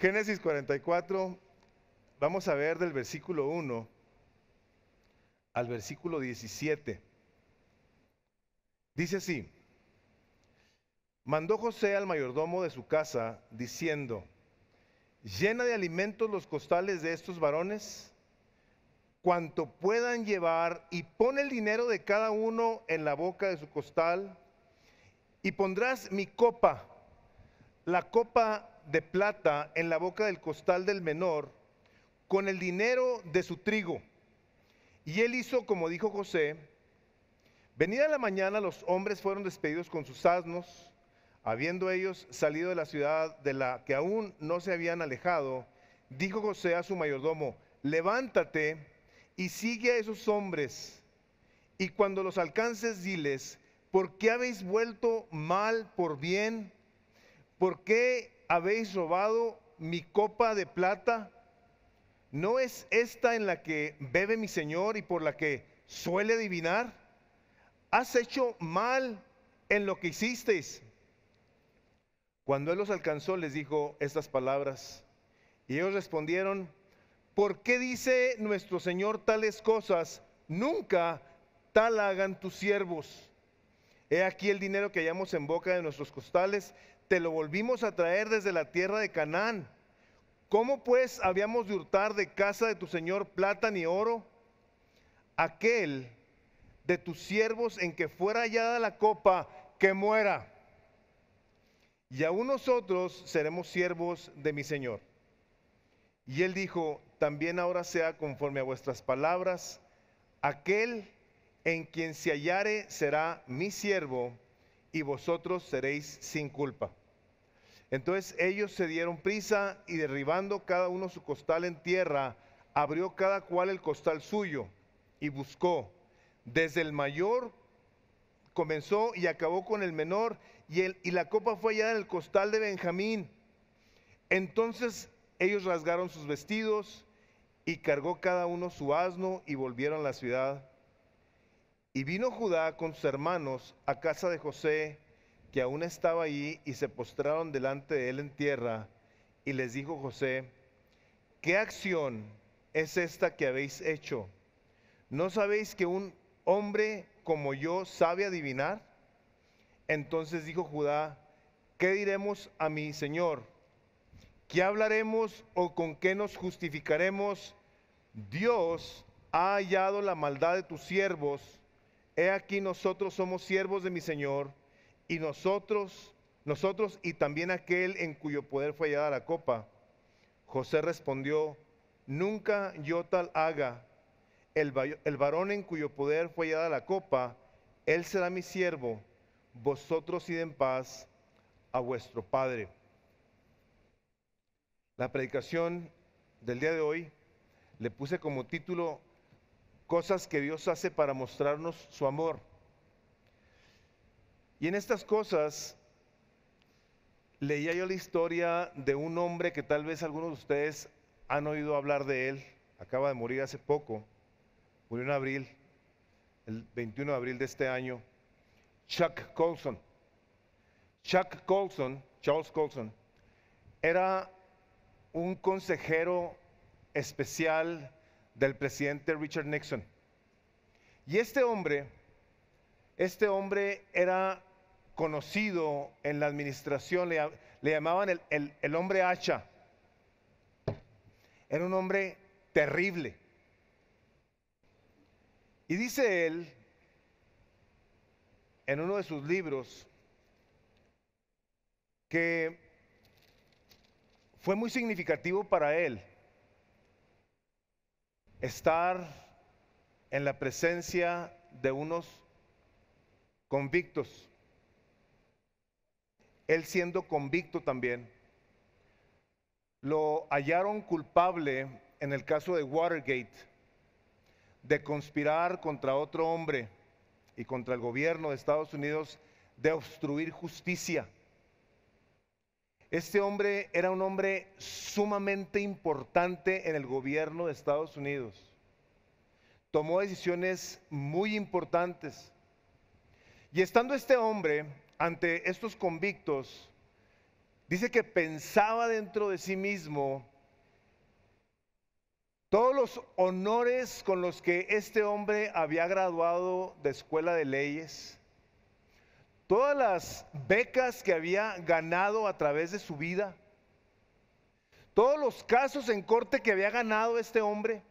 Génesis 44, vamos a ver del versículo 1 al versículo 17. Dice así, mandó José al mayordomo de su casa diciendo, llena de alimentos los costales de estos varones, cuanto puedan llevar, y pon el dinero de cada uno en la boca de su costal, y pondrás mi copa, la copa de plata en la boca del costal del menor con el dinero de su trigo. Y él hizo como dijo José. Venida la mañana los hombres fueron despedidos con sus asnos, habiendo ellos salido de la ciudad de la que aún no se habían alejado, dijo José a su mayordomo, levántate y sigue a esos hombres, y cuando los alcances diles, ¿por qué habéis vuelto mal por bien? ¿Por qué habéis robado mi copa de plata? ¿No es esta en la que bebe mi Señor y por la que suele adivinar? Has hecho mal en lo que hicisteis. Cuando él los alcanzó les dijo estas palabras y ellos respondieron, ¿por qué dice nuestro Señor tales cosas? Nunca tal hagan tus siervos. He aquí el dinero que hallamos en boca de nuestros costales te lo volvimos a traer desde la tierra de Canaán. ¿Cómo pues habíamos de hurtar de casa de tu señor plata ni oro? Aquel de tus siervos en que fuera hallada la copa, que muera. Y aún nosotros seremos siervos de mi señor. Y él dijo, también ahora sea conforme a vuestras palabras, aquel en quien se hallare será mi siervo y vosotros seréis sin culpa. Entonces ellos se dieron prisa y derribando cada uno su costal en tierra, abrió cada cual el costal suyo y buscó. Desde el mayor comenzó y acabó con el menor y, la copa fue hallada en el costal de Benjamín. Entonces ellos rasgaron sus vestidos y cargó cada uno su asno y volvieron a la ciudad. Y vino Judá con sus hermanos a casa de José que aún estaba allí y se postraron delante de él en tierra. Y les dijo José, ¿qué acción es esta que habéis hecho? ¿No sabéis que un hombre como yo sabe adivinar? Entonces dijo Judá, ¿qué diremos a mi Señor? ¿Qué hablaremos o con qué nos justificaremos? Dios ha hallado la maldad de tus siervos. He aquí nosotros somos siervos de mi Señor y nosotros, nosotros y también aquel en cuyo poder fue hallada la copa. José respondió, nunca yo tal haga. El, el varón en cuyo poder fue hallada la copa, él será mi siervo. Vosotros id en paz a vuestro Padre. La predicación del día de hoy le puse como título Cosas que Dios hace para mostrarnos su amor. Y en estas cosas leía yo la historia de un hombre que tal vez algunos de ustedes han oído hablar de él. Acaba de morir hace poco. Murió en abril, el 21 de abril de este año. Chuck Colson. Chuck Colson, Charles Colson, era un consejero especial del presidente Richard Nixon. Y este hombre, este hombre era conocido en la administración, le, llamaban el, el hombre hacha. Era un hombre terrible. Y dice él, en uno de sus libros, que fue muy significativo para él estar en la presencia de unos convictos él siendo convicto también. Lo hallaron culpable en el caso de Watergate de conspirar contra otro hombre y contra el gobierno de Estados Unidos de obstruir justicia. Este hombre era un hombre sumamente importante en el gobierno de Estados Unidos. Tomó decisiones muy importantes. Y estando este hombre ante estos convictos, dice que pensaba dentro de sí mismo todos los honores con los que este hombre había graduado de escuela de leyes, todas las becas que había ganado a través de su vida, todos los casos en corte que había ganado este hombre.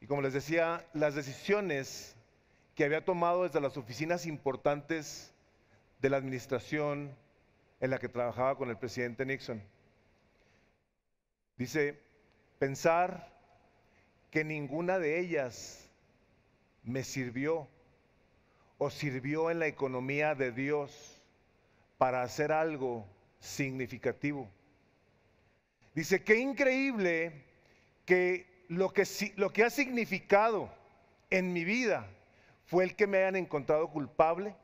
Y como les decía, las decisiones que había tomado desde las oficinas importantes de la administración en la que trabajaba con el presidente Nixon. Dice, pensar que ninguna de ellas me sirvió o sirvió en la economía de Dios para hacer algo significativo. Dice, qué increíble que lo que, lo que ha significado en mi vida fue el que me hayan encontrado culpable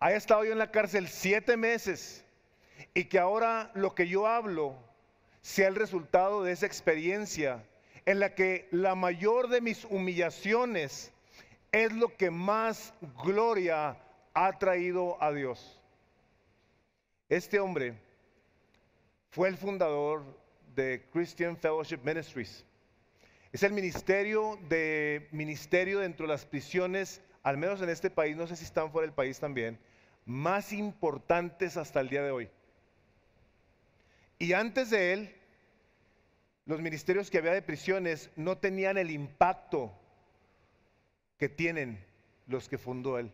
haya estado yo en la cárcel siete meses y que ahora lo que yo hablo sea el resultado de esa experiencia en la que la mayor de mis humillaciones es lo que más gloria ha traído a Dios. Este hombre fue el fundador de Christian Fellowship Ministries. Es el ministerio de ministerio dentro de las prisiones al menos en este país, no sé si están fuera del país también, más importantes hasta el día de hoy. Y antes de él, los ministerios que había de prisiones no tenían el impacto que tienen los que fundó él.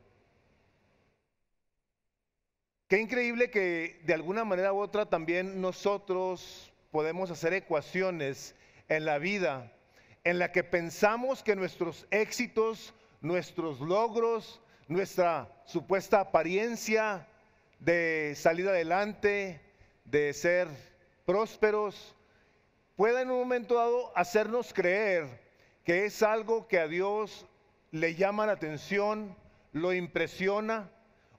Qué increíble que de alguna manera u otra también nosotros podemos hacer ecuaciones en la vida en la que pensamos que nuestros éxitos nuestros logros, nuestra supuesta apariencia de salir adelante, de ser prósperos, pueda en un momento dado hacernos creer que es algo que a Dios le llama la atención, lo impresiona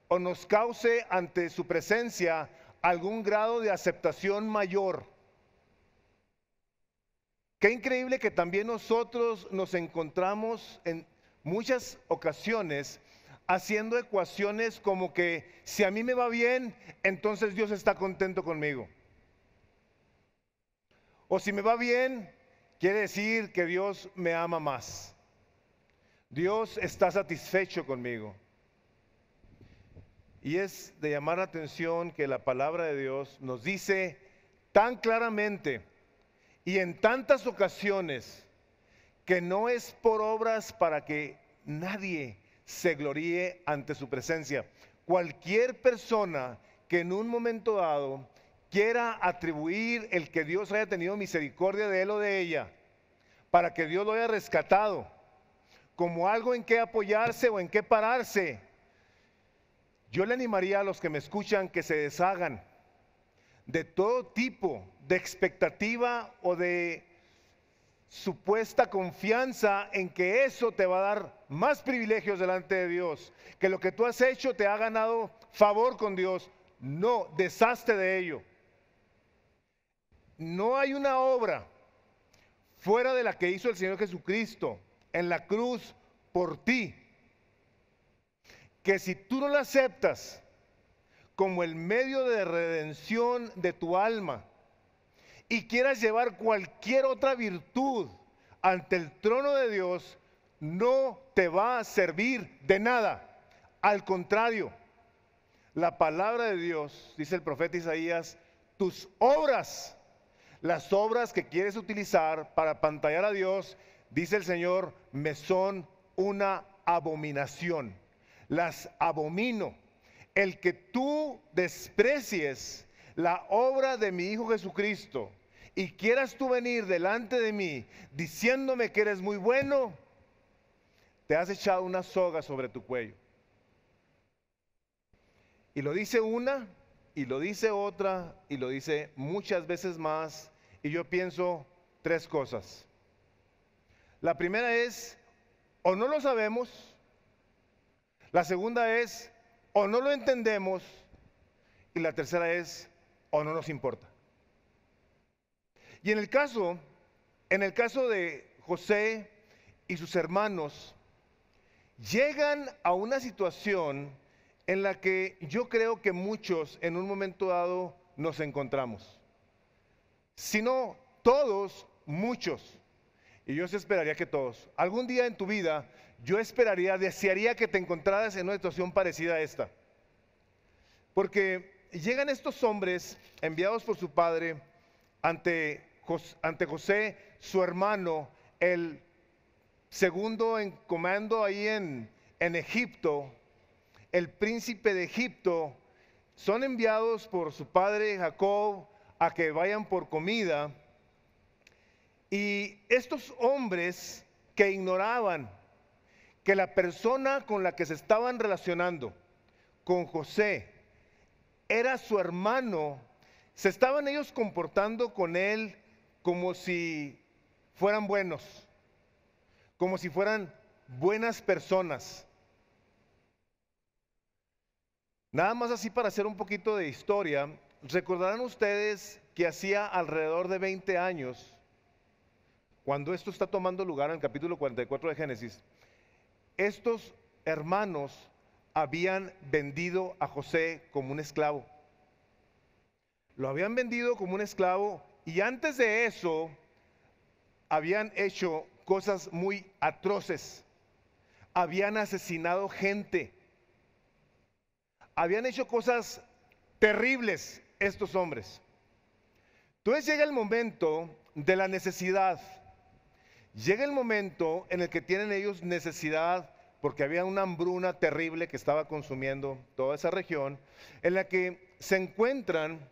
o nos cause ante su presencia algún grado de aceptación mayor. Qué increíble que también nosotros nos encontramos en, muchas ocasiones haciendo ecuaciones como que si a mí me va bien, entonces Dios está contento conmigo. O si me va bien, quiere decir que Dios me ama más. Dios está satisfecho conmigo. Y es de llamar la atención que la palabra de Dios nos dice tan claramente y en tantas ocasiones que no es por obras para que nadie se gloríe ante su presencia. Cualquier persona que en un momento dado quiera atribuir el que Dios haya tenido misericordia de él o de ella, para que Dios lo haya rescatado, como algo en que apoyarse o en qué pararse, yo le animaría a los que me escuchan que se deshagan de todo tipo de expectativa o de supuesta confianza en que eso te va a dar más privilegios delante de Dios, que lo que tú has hecho te ha ganado favor con Dios. No, deshazte de ello. No hay una obra fuera de la que hizo el Señor Jesucristo en la cruz por ti, que si tú no la aceptas como el medio de redención de tu alma, y quieras llevar cualquier otra virtud ante el trono de Dios, no te va a servir de nada. Al contrario, la palabra de Dios, dice el profeta Isaías, tus obras, las obras que quieres utilizar para pantallar a Dios, dice el Señor, me son una abominación. Las abomino. El que tú desprecies la obra de mi Hijo Jesucristo, y quieras tú venir delante de mí diciéndome que eres muy bueno, te has echado una soga sobre tu cuello. Y lo dice una, y lo dice otra, y lo dice muchas veces más, y yo pienso tres cosas. La primera es, o no lo sabemos, la segunda es, o no lo entendemos, y la tercera es, o no nos importa. Y en el caso, en el caso de José y sus hermanos, llegan a una situación en la que yo creo que muchos en un momento dado nos encontramos. Si no todos, muchos. Y yo esperaría que todos. Algún día en tu vida, yo esperaría, desearía que te encontraras en una situación parecida a esta. Porque llegan estos hombres enviados por su padre ante ante José, su hermano, el segundo en comando ahí en, en Egipto, el príncipe de Egipto, son enviados por su padre Jacob a que vayan por comida. Y estos hombres que ignoraban que la persona con la que se estaban relacionando, con José, era su hermano, se estaban ellos comportando con él como si fueran buenos, como si fueran buenas personas. Nada más así para hacer un poquito de historia, recordarán ustedes que hacía alrededor de 20 años, cuando esto está tomando lugar en el capítulo 44 de Génesis, estos hermanos habían vendido a José como un esclavo. Lo habían vendido como un esclavo y antes de eso, habían hecho cosas muy atroces. Habían asesinado gente. Habían hecho cosas terribles estos hombres. Entonces llega el momento de la necesidad. Llega el momento en el que tienen ellos necesidad porque había una hambruna terrible que estaba consumiendo toda esa región, en la que se encuentran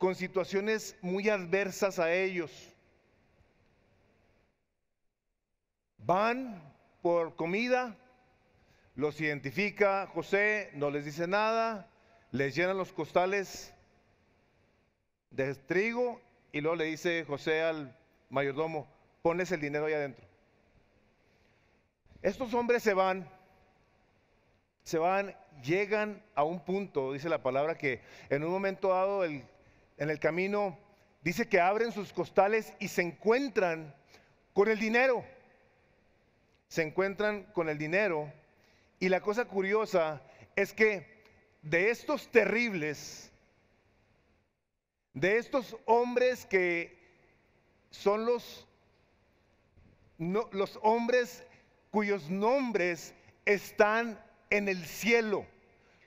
con situaciones muy adversas a ellos. Van por comida, los identifica José, no les dice nada, les llenan los costales de trigo y luego le dice José al mayordomo, pones el dinero ahí adentro. Estos hombres se van, se van, llegan a un punto, dice la palabra, que en un momento dado el en el camino, dice que abren sus costales y se encuentran con el dinero. Se encuentran con el dinero. Y la cosa curiosa es que de estos terribles, de estos hombres que son los, no, los hombres cuyos nombres están en el cielo.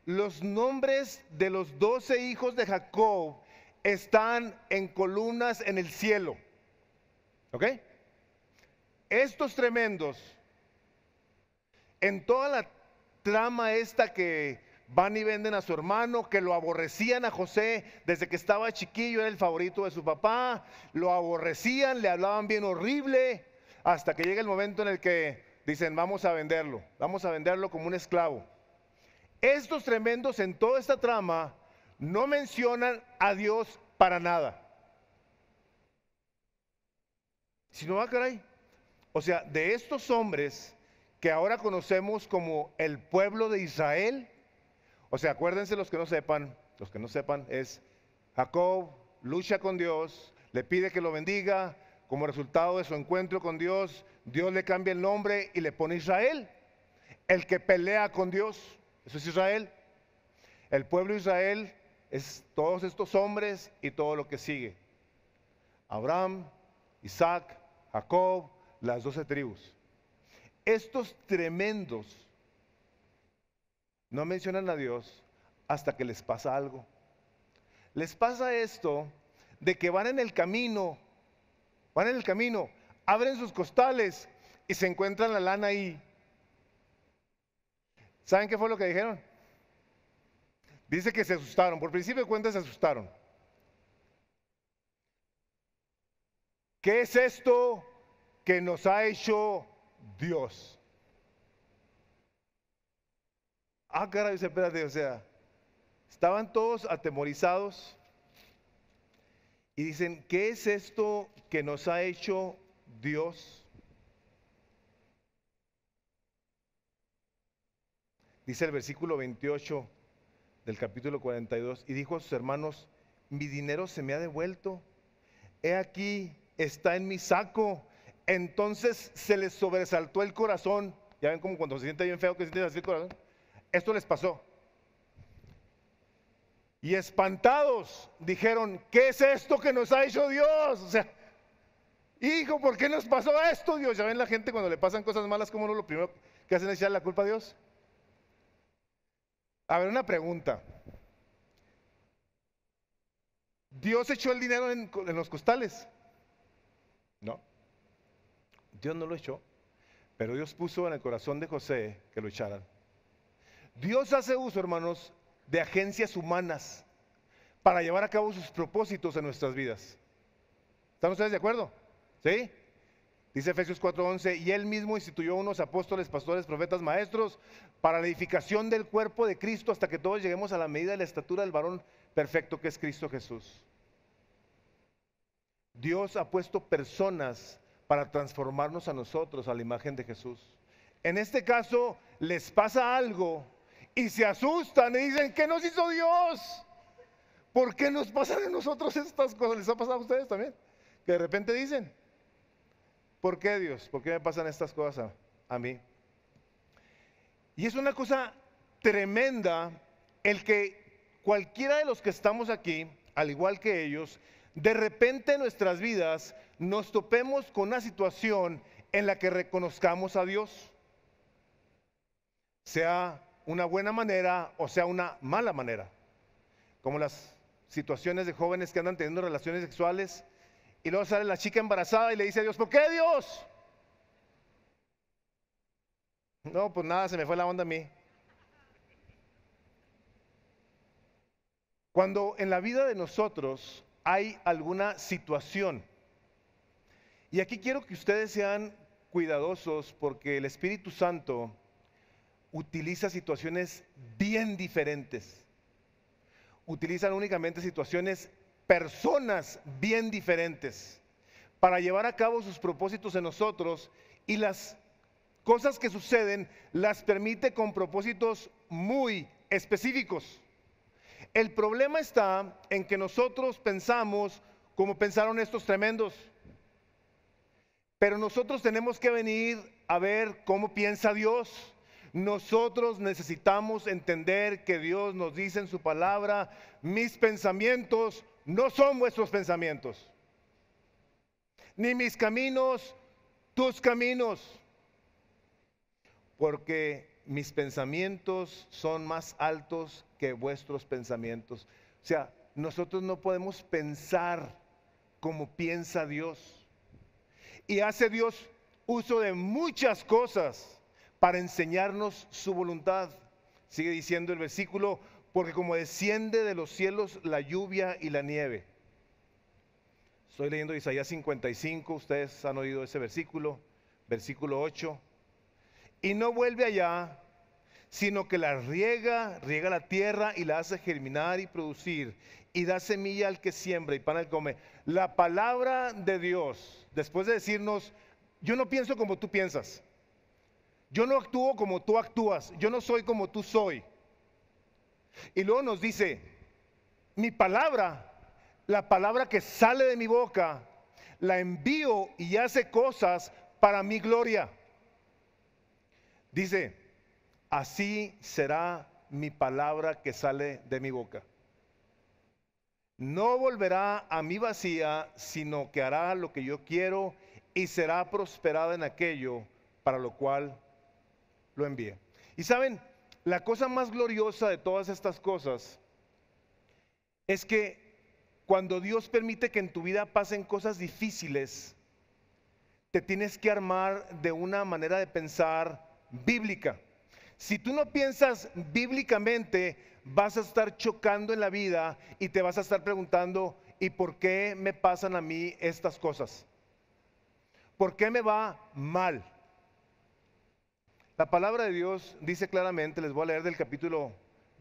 Los nombres de los doce hijos de Jacob están en columnas en el cielo. ¿Ok? Estos tremendos, en toda la trama esta que van y venden a su hermano, que lo aborrecían a José desde que estaba chiquillo, era el favorito de su papá, lo aborrecían, le hablaban bien horrible, hasta que llega el momento en el que dicen, vamos a venderlo, vamos a venderlo como un esclavo. Estos tremendos en toda esta trama no mencionan a Dios para nada. Si no, a caray. O sea, de estos hombres que ahora conocemos como el pueblo de Israel, o sea, acuérdense los que no sepan, los que no sepan es Jacob lucha con Dios, le pide que lo bendiga, como resultado de su encuentro con Dios, Dios le cambia el nombre y le pone Israel. El que pelea con Dios, eso es Israel. El pueblo de Israel es todos estos hombres y todo lo que sigue. Abraham, Isaac, Jacob, las doce tribus. Estos tremendos no mencionan a Dios hasta que les pasa algo. Les pasa esto de que van en el camino, van en el camino, abren sus costales y se encuentran la lana ahí. ¿Saben qué fue lo que dijeron? Dice que se asustaron, por principio de cuentas se asustaron. ¿Qué es esto que nos ha hecho Dios? Ah, caray, espérate, o sea, estaban todos atemorizados y dicen, ¿qué es esto que nos ha hecho Dios? Dice el versículo 28 del capítulo 42, y dijo a sus hermanos, mi dinero se me ha devuelto, he aquí, está en mi saco. Entonces se les sobresaltó el corazón. Ya ven como cuando se siente bien feo que siente así el corazón. Esto les pasó. Y espantados dijeron, ¿qué es esto que nos ha hecho Dios? O sea, hijo, ¿por qué nos pasó esto Dios? Ya ven la gente cuando le pasan cosas malas, como no lo primero que hacen es echar la culpa a Dios. A ver, una pregunta. ¿Dios echó el dinero en, los costales? No. Dios no lo echó. Pero Dios puso en el corazón de José que lo echaran. Dios hace uso, hermanos, de agencias humanas para llevar a cabo sus propósitos en nuestras vidas. ¿Están ustedes de acuerdo? ¿Sí? Dice Efesios 4:11, y él mismo instituyó unos apóstoles, pastores, profetas, maestros, para la edificación del cuerpo de Cristo, hasta que todos lleguemos a la medida de la estatura del varón perfecto que es Cristo Jesús. Dios ha puesto personas para transformarnos a nosotros a la imagen de Jesús. En este caso, les pasa algo y se asustan y dicen, ¿qué nos hizo Dios? ¿Por qué nos pasan a nosotros estas cosas? ¿Les ha pasado a ustedes también? Que de repente dicen, ¿Por qué Dios? ¿Por qué me pasan estas cosas a, mí? Y es una cosa tremenda el que cualquiera de los que estamos aquí, al igual que ellos, de repente en nuestras vidas nos topemos con una situación en la que reconozcamos a Dios, sea una buena manera o sea una mala manera, como las situaciones de jóvenes que andan teniendo relaciones sexuales y luego sale la chica embarazada y le dice a Dios, ¿por qué Dios? No, pues nada, se me fue la onda a mí. Cuando en la vida de nosotros hay alguna situación, y aquí quiero que ustedes sean cuidadosos porque el Espíritu Santo utiliza situaciones bien diferentes. Utilizan únicamente situaciones personas bien diferentes para llevar a cabo sus propósitos en nosotros y las cosas que suceden las permite con propósitos muy específicos. El problema está en que nosotros pensamos como pensaron estos tremendos, pero nosotros tenemos que venir a ver cómo piensa Dios. Nosotros necesitamos entender que Dios nos dice en su palabra, mis pensamientos no son vuestros pensamientos, ni mis caminos, tus caminos, porque mis pensamientos son más altos que vuestros pensamientos. O sea, nosotros no podemos pensar como piensa Dios. Y hace Dios uso de muchas cosas para enseñarnos su voluntad. Sigue diciendo el versículo, porque como desciende de los cielos la lluvia y la nieve. Estoy leyendo Isaías 55, ustedes han oído ese versículo, versículo 8. Y no vuelve allá, sino que la riega, riega la tierra y la hace germinar y producir, y da semilla al que siembra y pan al que come. La palabra de Dios, después de decirnos, yo no pienso como tú piensas, yo no actúo como tú actúas, yo no soy como tú soy y luego nos dice, mi palabra, la palabra que sale de mi boca, la envío y hace cosas para mi gloria. Dice, así será mi palabra que sale de mi boca. No volverá a mí vacía, sino que hará lo que yo quiero y será prosperada en aquello para lo cual lo envié. Y saben, la cosa más gloriosa de todas estas cosas es que cuando Dios permite que en tu vida pasen cosas difíciles, te tienes que armar de una manera de pensar bíblica. Si tú no piensas bíblicamente, vas a estar chocando en la vida y te vas a estar preguntando, ¿y por qué me pasan a mí estas cosas? ¿Por qué me va mal? La palabra de Dios dice claramente, les voy a leer del capítulo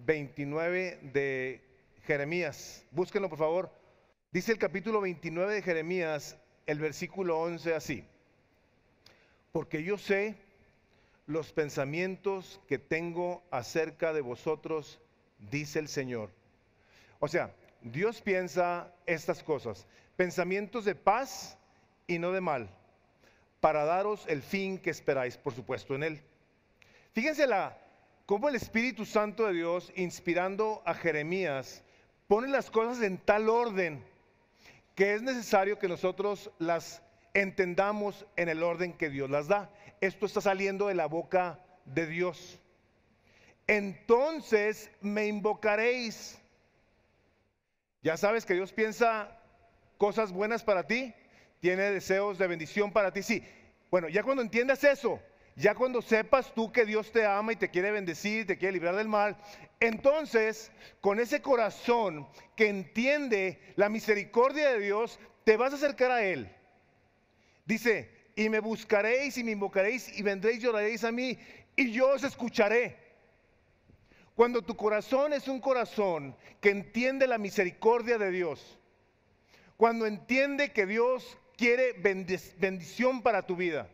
29 de Jeremías. Búsquenlo por favor. Dice el capítulo 29 de Jeremías, el versículo 11 así. Porque yo sé los pensamientos que tengo acerca de vosotros, dice el Señor. O sea, Dios piensa estas cosas, pensamientos de paz y no de mal, para daros el fin que esperáis, por supuesto, en Él. Fíjense la, cómo el Espíritu Santo de Dios, inspirando a Jeremías, pone las cosas en tal orden que es necesario que nosotros las entendamos en el orden que Dios las da. Esto está saliendo de la boca de Dios. Entonces me invocaréis. Ya sabes que Dios piensa cosas buenas para ti, tiene deseos de bendición para ti. Sí, bueno, ya cuando entiendas eso, ya cuando sepas tú que Dios te ama y te quiere bendecir, te quiere librar del mal, entonces con ese corazón que entiende la misericordia de Dios, te vas a acercar a Él. Dice, y me buscaréis y me invocaréis y vendréis y lloraréis a mí y yo os escucharé. Cuando tu corazón es un corazón que entiende la misericordia de Dios, cuando entiende que Dios quiere bendición para tu vida,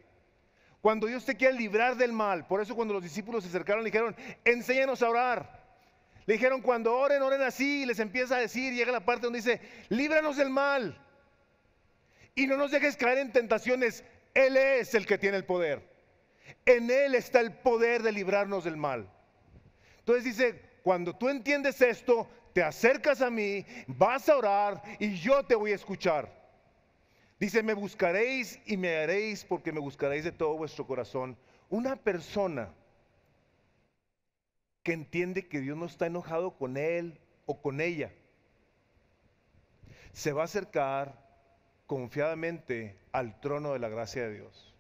cuando Dios te quiere librar del mal, por eso cuando los discípulos se acercaron le dijeron, enséñanos a orar. Le dijeron, cuando oren, oren así, y les empieza a decir, llega la parte donde dice, líbranos del mal. Y no nos dejes caer en tentaciones, Él es el que tiene el poder. En Él está el poder de librarnos del mal. Entonces dice, cuando tú entiendes esto, te acercas a mí, vas a orar y yo te voy a escuchar. Dice, me buscaréis y me haréis porque me buscaréis de todo vuestro corazón. Una persona que entiende que Dios no está enojado con él o con ella, se va a acercar confiadamente al trono de la gracia de Dios,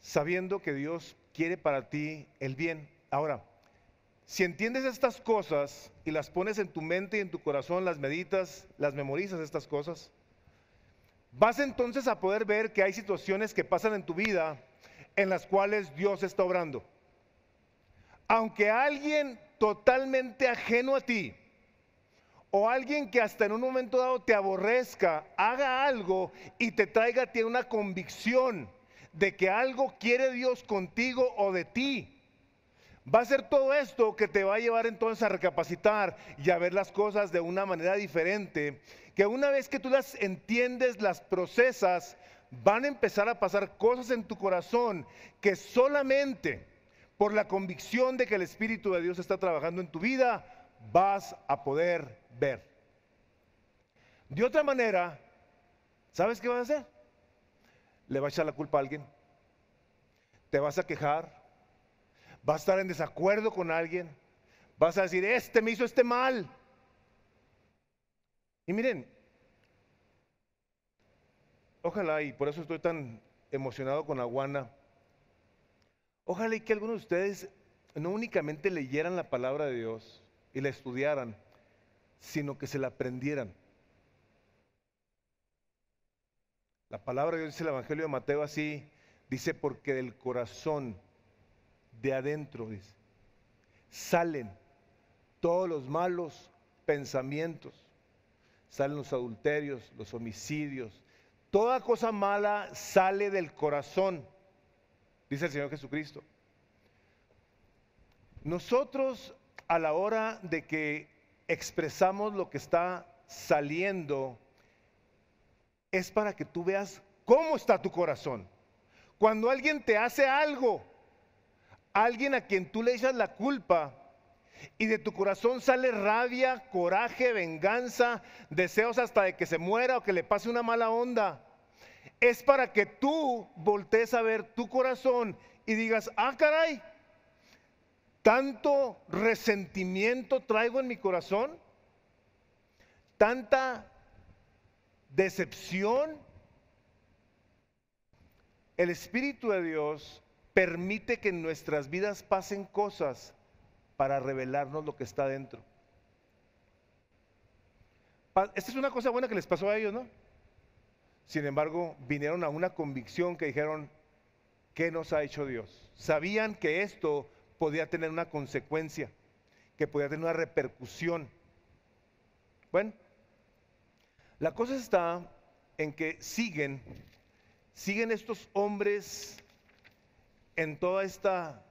sabiendo que Dios quiere para ti el bien. Ahora, si entiendes estas cosas y las pones en tu mente y en tu corazón, las meditas, las memorizas estas cosas, vas entonces a poder ver que hay situaciones que pasan en tu vida en las cuales Dios está obrando. Aunque alguien totalmente ajeno a ti, o alguien que hasta en un momento dado te aborrezca, haga algo y te traiga a ti una convicción de que algo quiere Dios contigo o de ti, Va a ser todo esto que te va a llevar entonces a recapacitar y a ver las cosas de una manera diferente, que una vez que tú las entiendes, las procesas, van a empezar a pasar cosas en tu corazón que solamente por la convicción de que el Espíritu de Dios está trabajando en tu vida, vas a poder ver. De otra manera, ¿sabes qué vas a hacer? Le vas a echar la culpa a alguien. Te vas a quejar vas a estar en desacuerdo con alguien, vas a decir, este me hizo este mal. Y miren, ojalá, y por eso estoy tan emocionado con Aguana, ojalá y que algunos de ustedes no únicamente leyeran la palabra de Dios y la estudiaran, sino que se la aprendieran. La palabra de Dios dice el Evangelio de Mateo así, dice, porque del corazón de adentro, Salen todos los malos pensamientos, salen los adulterios, los homicidios, toda cosa mala sale del corazón, dice el Señor Jesucristo. Nosotros a la hora de que expresamos lo que está saliendo, es para que tú veas cómo está tu corazón. Cuando alguien te hace algo, alguien a quien tú le echas la culpa y de tu corazón sale rabia, coraje, venganza, deseos hasta de que se muera o que le pase una mala onda, es para que tú voltees a ver tu corazón y digas, ah, caray, tanto resentimiento traigo en mi corazón, tanta decepción. El Espíritu de Dios permite que en nuestras vidas pasen cosas para revelarnos lo que está dentro. Esta es una cosa buena que les pasó a ellos, ¿no? Sin embargo, vinieron a una convicción que dijeron, ¿qué nos ha hecho Dios? Sabían que esto podía tener una consecuencia, que podía tener una repercusión. Bueno, la cosa está en que siguen, siguen estos hombres en toda esta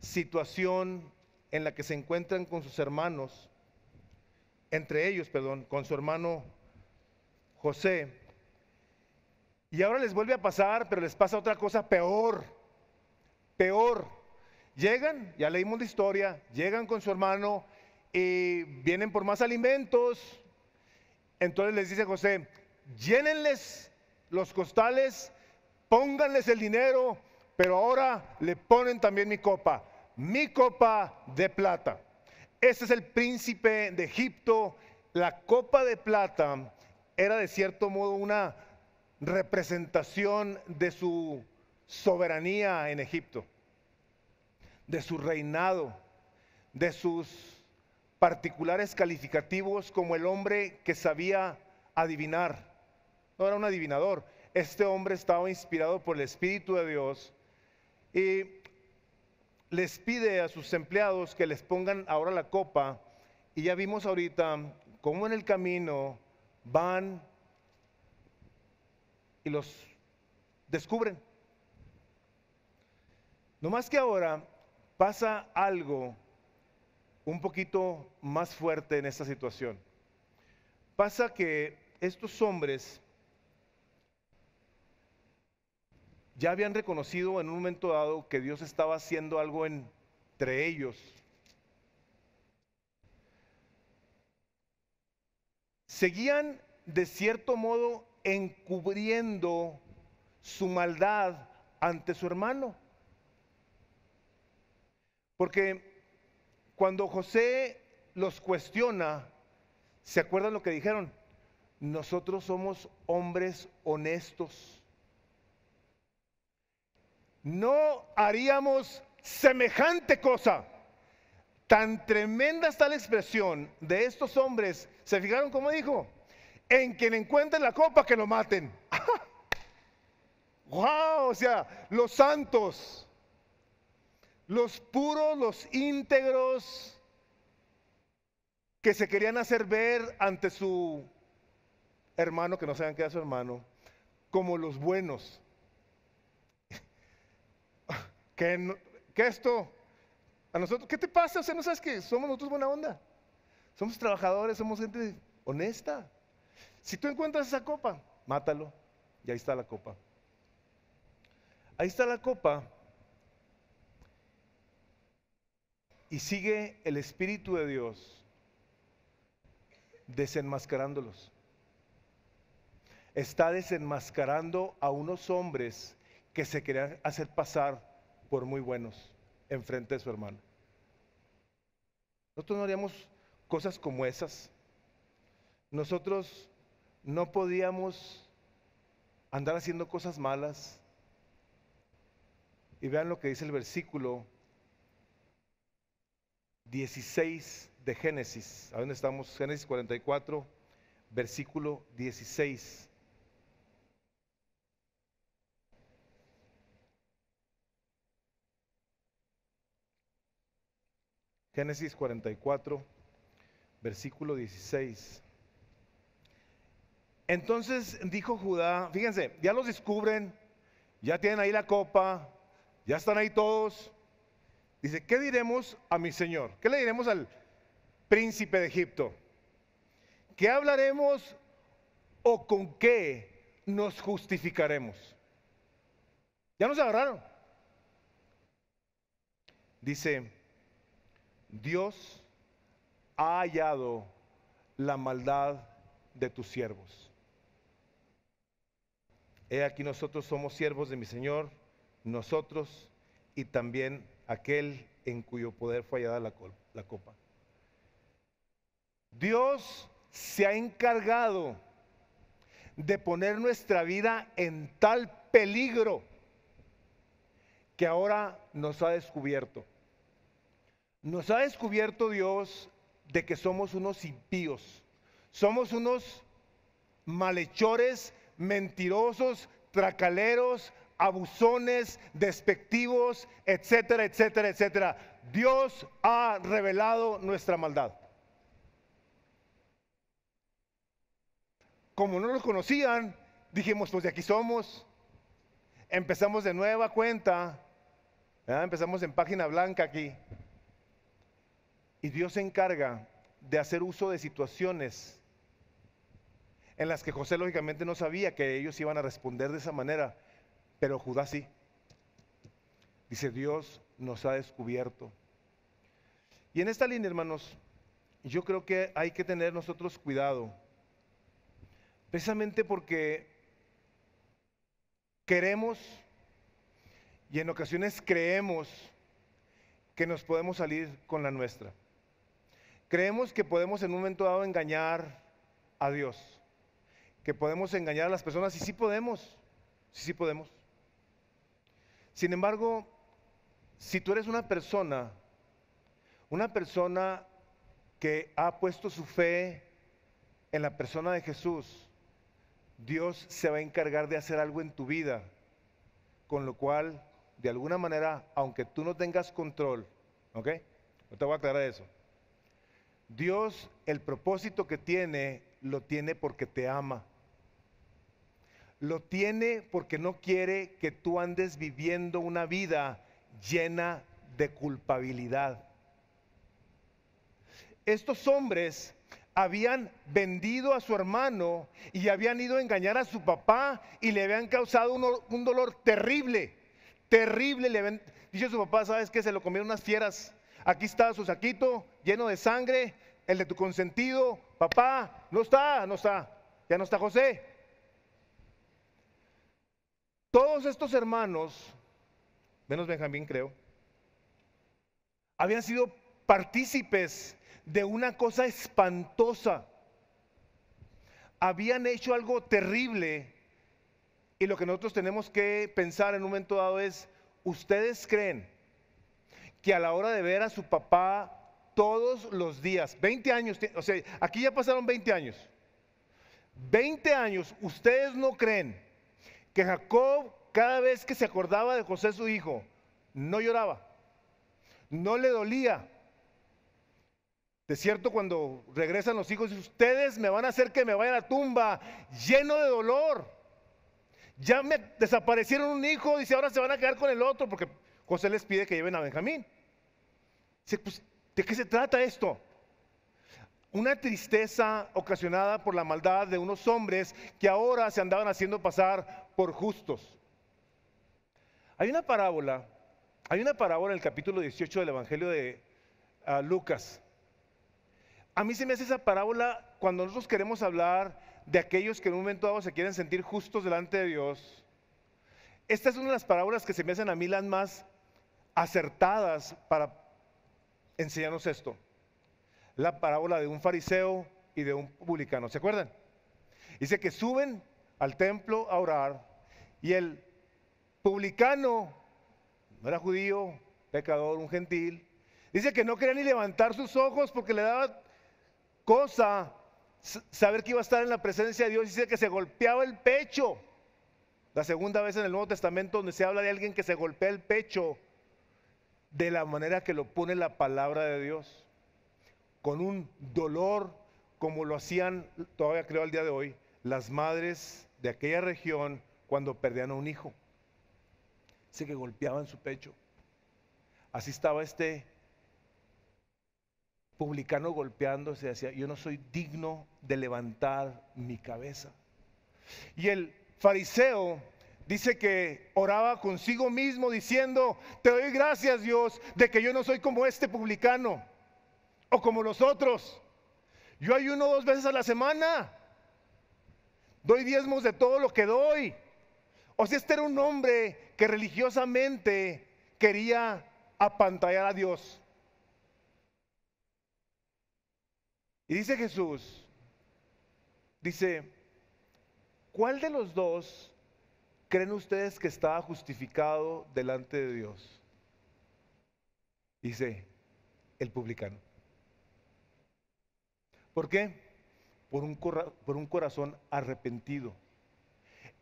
situación en la que se encuentran con sus hermanos, entre ellos, perdón, con su hermano José. Y ahora les vuelve a pasar, pero les pasa otra cosa peor, peor. Llegan, ya leímos la historia, llegan con su hermano y vienen por más alimentos. Entonces les dice José, llénenles los costales, pónganles el dinero, pero ahora le ponen también mi copa, mi copa de plata. Este es el príncipe de Egipto. La copa de plata era de cierto modo una representación de su soberanía en Egipto, de su reinado, de sus particulares calificativos como el hombre que sabía adivinar. No era un adivinador. Este hombre estaba inspirado por el Espíritu de Dios y les pide a sus empleados que les pongan ahora la copa. Y ya vimos ahorita cómo en el camino van y los descubren. No más que ahora pasa algo un poquito más fuerte en esta situación. Pasa que estos hombres ya habían reconocido en un momento dado que Dios estaba haciendo algo entre ellos. Seguían de cierto modo encubriendo su maldad ante su hermano. Porque cuando José los cuestiona, ¿se acuerdan lo que dijeron? Nosotros somos hombres honestos no haríamos semejante cosa. Tan tremenda está la expresión de estos hombres. ¿Se fijaron cómo dijo? En quien encuentren la copa, que lo maten. ¡Wow! O sea, los santos, los puros, los íntegros, que se querían hacer ver ante su hermano, que no sean que era su hermano, como los buenos que, esto, a nosotros, ¿qué te pasa? O sea, no sabes que somos nosotros buena onda. Somos trabajadores, somos gente honesta. Si tú encuentras esa copa, mátalo. Y ahí está la copa. Ahí está la copa. Y sigue el Espíritu de Dios desenmascarándolos. Está desenmascarando a unos hombres que se querían hacer pasar por muy buenos enfrente de su hermano. Nosotros no haríamos cosas como esas. Nosotros no podíamos andar haciendo cosas malas. Y vean lo que dice el versículo 16 de Génesis. ¿A dónde estamos? Génesis 44, versículo 16. Génesis 44, versículo 16. Entonces dijo Judá, fíjense, ya los descubren, ya tienen ahí la copa, ya están ahí todos. Dice, ¿qué diremos a mi Señor? ¿Qué le diremos al príncipe de Egipto? ¿Qué hablaremos o con qué nos justificaremos? Ya nos agarraron. Dice, Dios ha hallado la maldad de tus siervos. He aquí nosotros somos siervos de mi Señor, nosotros y también aquel en cuyo poder fue hallada la, la copa. Dios se ha encargado de poner nuestra vida en tal peligro que ahora nos ha descubierto. Nos ha descubierto Dios de que somos unos impíos, somos unos malhechores, mentirosos, tracaleros, abusones, despectivos, etcétera, etcétera, etcétera. Dios ha revelado nuestra maldad. Como no nos conocían, dijimos, pues de aquí somos. Empezamos de nueva cuenta. Empezamos en página blanca aquí. Y Dios se encarga de hacer uso de situaciones en las que José lógicamente no sabía que ellos iban a responder de esa manera, pero Judá sí. Dice, Dios nos ha descubierto. Y en esta línea, hermanos, yo creo que hay que tener nosotros cuidado, precisamente porque queremos y en ocasiones creemos que nos podemos salir con la nuestra. Creemos que podemos en un momento dado engañar a Dios, que podemos engañar a las personas y sí podemos, sí, sí podemos. Sin embargo, si tú eres una persona, una persona que ha puesto su fe en la persona de Jesús, Dios se va a encargar de hacer algo en tu vida, con lo cual, de alguna manera, aunque tú no tengas control, ¿ok? No te voy a aclarar eso. Dios el propósito que tiene, lo tiene porque te ama. Lo tiene porque no quiere que tú andes viviendo una vida llena de culpabilidad. Estos hombres habían vendido a su hermano y habían ido a engañar a su papá y le habían causado un, dolor terrible, terrible. Le habían su papá, ¿sabes qué? Se lo comieron unas fieras. Aquí está su saquito lleno de sangre, el de tu consentido, papá, no está, no está, ya no está José. Todos estos hermanos, menos Benjamín creo, habían sido partícipes de una cosa espantosa. Habían hecho algo terrible y lo que nosotros tenemos que pensar en un momento dado es, ¿ustedes creen que a la hora de ver a su papá todos los días. 20 años, o sea, aquí ya pasaron 20 años. 20 años, ustedes no creen que Jacob cada vez que se acordaba de José su hijo, no lloraba, no le dolía. De cierto, cuando regresan los hijos, ustedes me van a hacer que me vaya a la tumba lleno de dolor. Ya me desaparecieron un hijo, dice, ahora se van a quedar con el otro, porque José les pide que lleven a Benjamín. pues ¿De qué se trata esto? Una tristeza ocasionada por la maldad de unos hombres que ahora se andaban haciendo pasar por justos. Hay una parábola, hay una parábola en el capítulo 18 del Evangelio de ah, Lucas. A mí se me hace esa parábola cuando nosotros queremos hablar de aquellos que en un momento dado se quieren sentir justos delante de Dios. Esta es una de las parábolas que se me hacen a mí las más acertadas para Enseñanos esto. La parábola de un fariseo y de un publicano. ¿Se acuerdan? Dice que suben al templo a orar y el publicano, no era judío, pecador, un gentil, dice que no quería ni levantar sus ojos porque le daba cosa saber que iba a estar en la presencia de Dios. Dice que se golpeaba el pecho. La segunda vez en el Nuevo Testamento donde se habla de alguien que se golpea el pecho de la manera que lo pone la palabra de Dios, con un dolor como lo hacían, todavía creo al día de hoy, las madres de aquella región cuando perdían a un hijo. Así que golpeaban su pecho. Así estaba este publicano golpeándose, decía, yo no soy digno de levantar mi cabeza. Y el fariseo dice que oraba consigo mismo diciendo, te doy gracias Dios de que yo no soy como este publicano o como los otros. Yo ayuno dos veces a la semana, doy diezmos de todo lo que doy. O si este era un hombre que religiosamente quería apantallar a Dios. Y dice Jesús, dice, ¿cuál de los dos ¿Creen ustedes que estaba justificado delante de Dios? Dice el publicano. ¿Por qué? Por un, corazón arrepentido.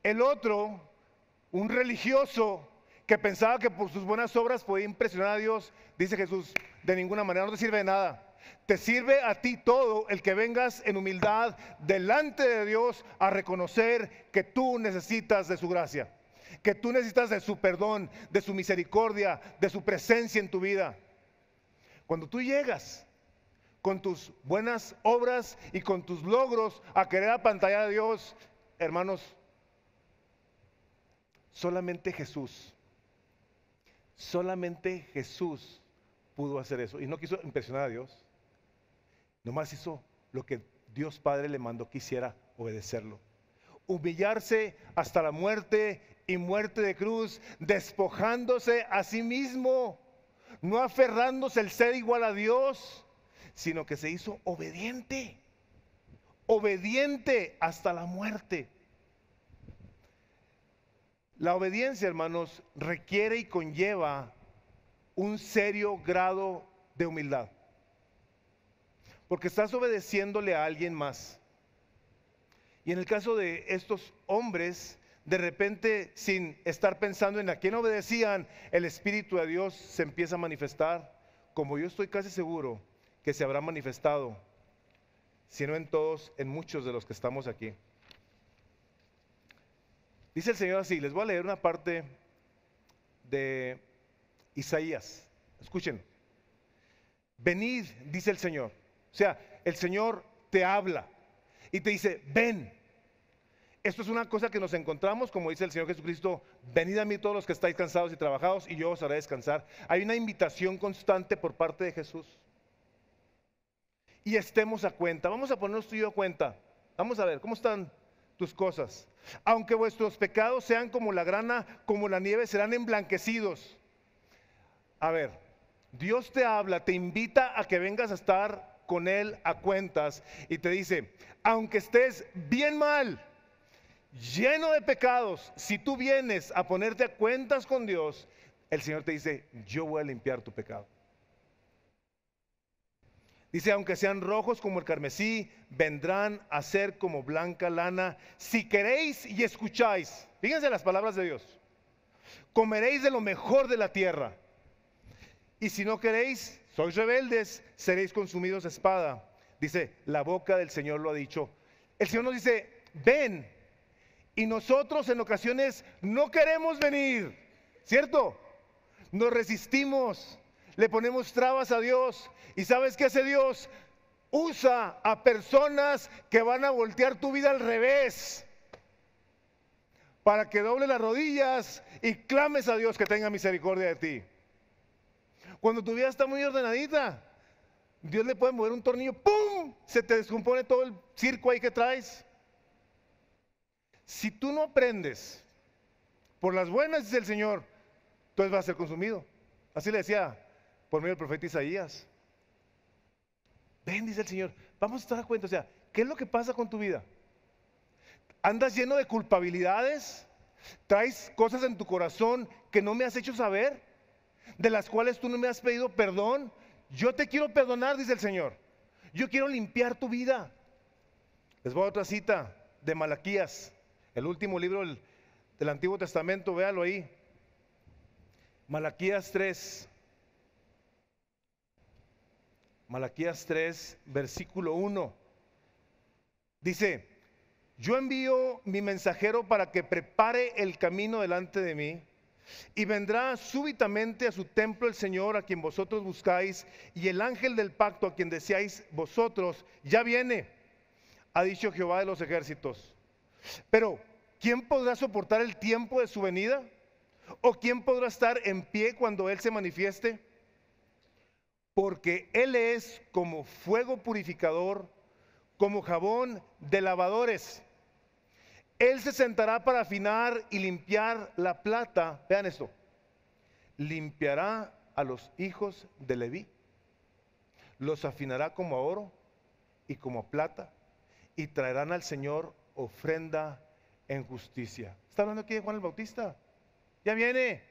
El otro, un religioso que pensaba que por sus buenas obras podía impresionar a Dios, dice Jesús, de ninguna manera no te sirve de nada. Te sirve a ti todo el que vengas en humildad delante de Dios a reconocer que tú necesitas de su gracia, que tú necesitas de su perdón, de su misericordia, de su presencia en tu vida. Cuando tú llegas con tus buenas obras y con tus logros a querer apantallar a Dios, hermanos, solamente Jesús, solamente Jesús pudo hacer eso. Y no quiso impresionar a Dios. Nomás hizo lo que Dios Padre le mandó que hiciera, obedecerlo. Humillarse hasta la muerte y muerte de cruz, despojándose a sí mismo, no aferrándose el ser igual a Dios, sino que se hizo obediente, obediente hasta la muerte. La obediencia, hermanos, requiere y conlleva un serio grado de humildad porque estás obedeciéndole a alguien más. Y en el caso de estos hombres, de repente, sin estar pensando en a quién obedecían, el Espíritu de Dios se empieza a manifestar, como yo estoy casi seguro que se habrá manifestado, si no en todos, en muchos de los que estamos aquí. Dice el Señor así, les voy a leer una parte de Isaías. Escuchen. Venid, dice el Señor o sea, el Señor te habla y te dice, ven. Esto es una cosa que nos encontramos, como dice el Señor Jesucristo, venid a mí todos los que estáis cansados y trabajados y yo os haré descansar. Hay una invitación constante por parte de Jesús. Y estemos a cuenta, vamos a ponernos tú y yo a cuenta. Vamos a ver, ¿cómo están tus cosas? Aunque vuestros pecados sean como la grana, como la nieve, serán emblanquecidos. A ver, Dios te habla, te invita a que vengas a estar con Él a cuentas y te dice, aunque estés bien mal, lleno de pecados, si tú vienes a ponerte a cuentas con Dios, el Señor te dice, yo voy a limpiar tu pecado. Dice, aunque sean rojos como el carmesí, vendrán a ser como blanca lana. Si queréis y escucháis, fíjense las palabras de Dios, comeréis de lo mejor de la tierra. Y si no queréis, sois rebeldes, seréis consumidos de espada. Dice, la boca del Señor lo ha dicho. El Señor nos dice, ven. Y nosotros en ocasiones no queremos venir, ¿cierto? Nos resistimos, le ponemos trabas a Dios. ¿Y sabes qué hace Dios? Usa a personas que van a voltear tu vida al revés para que doble las rodillas y clames a Dios que tenga misericordia de ti. Cuando tu vida está muy ordenadita, Dios le puede mover un tornillo, ¡pum! Se te descompone todo el circo ahí que traes. Si tú no aprendes por las buenas, dice el Señor, entonces vas a ser consumido. Así le decía por medio del profeta Isaías. Ven, dice el Señor, vamos a dar cuenta, o sea, ¿qué es lo que pasa con tu vida? ¿Andas lleno de culpabilidades? ¿Traes cosas en tu corazón que no me has hecho saber? de las cuales tú no me has pedido perdón. Yo te quiero perdonar, dice el Señor. Yo quiero limpiar tu vida. Les voy a otra cita de Malaquías, el último libro del, Antiguo Testamento, véalo ahí. Malaquías 3. Malaquías 3, versículo 1. Dice, yo envío mi mensajero para que prepare el camino delante de mí. Y vendrá súbitamente a su templo el Señor a quien vosotros buscáis, y el ángel del pacto a quien deseáis vosotros, ya viene, ha dicho Jehová de los ejércitos. Pero, ¿quién podrá soportar el tiempo de su venida? ¿O quién podrá estar en pie cuando Él se manifieste? Porque Él es como fuego purificador, como jabón de lavadores. Él se sentará para afinar y limpiar la plata. Vean esto. Limpiará a los hijos de Leví. Los afinará como a oro y como a plata. Y traerán al Señor ofrenda en justicia. Está hablando aquí de Juan el Bautista. Ya viene.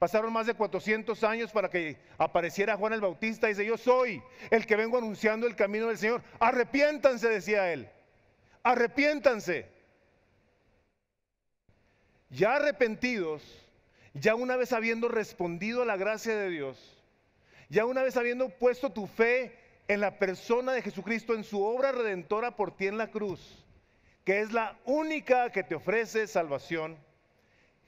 Pasaron más de 400 años para que apareciera Juan el Bautista. Dice, yo soy el que vengo anunciando el camino del Señor. Arrepiéntanse, decía él. Arrepiéntanse ya arrepentidos, ya una vez habiendo respondido a la gracia de Dios, ya una vez habiendo puesto tu fe en la persona de Jesucristo, en su obra redentora por ti en la cruz, que es la única que te ofrece salvación,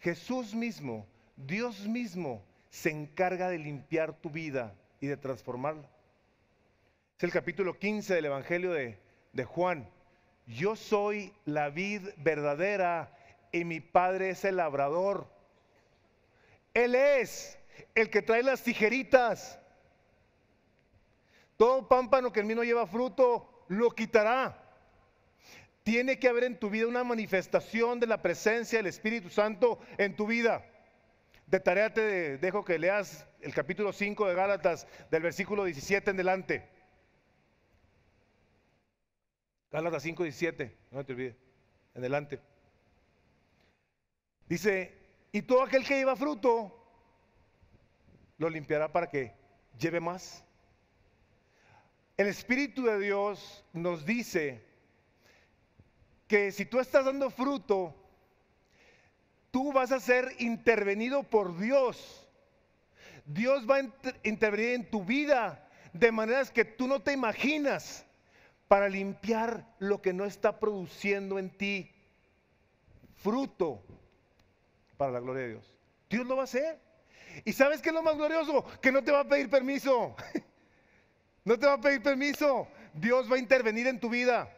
Jesús mismo, Dios mismo, se encarga de limpiar tu vida y de transformarla. Es el capítulo 15 del Evangelio de, de Juan. Yo soy la vid verdadera y mi padre es el labrador. Él es el que trae las tijeritas. Todo pámpano que en mí no lleva fruto, lo quitará. Tiene que haber en tu vida una manifestación de la presencia del Espíritu Santo en tu vida. De tarea te dejo que leas el capítulo 5 de Gálatas, del versículo 17 en adelante. Gálatas 5, 17, no te olvides, en delante. Dice, y todo aquel que lleva fruto, lo limpiará para que lleve más. El Espíritu de Dios nos dice que si tú estás dando fruto, tú vas a ser intervenido por Dios. Dios va a intervenir en tu vida de maneras que tú no te imaginas para limpiar lo que no está produciendo en ti fruto para la gloria de Dios. Dios lo va a hacer. ¿Y sabes qué es lo más glorioso? Que no te va a pedir permiso. No te va a pedir permiso. Dios va a intervenir en tu vida.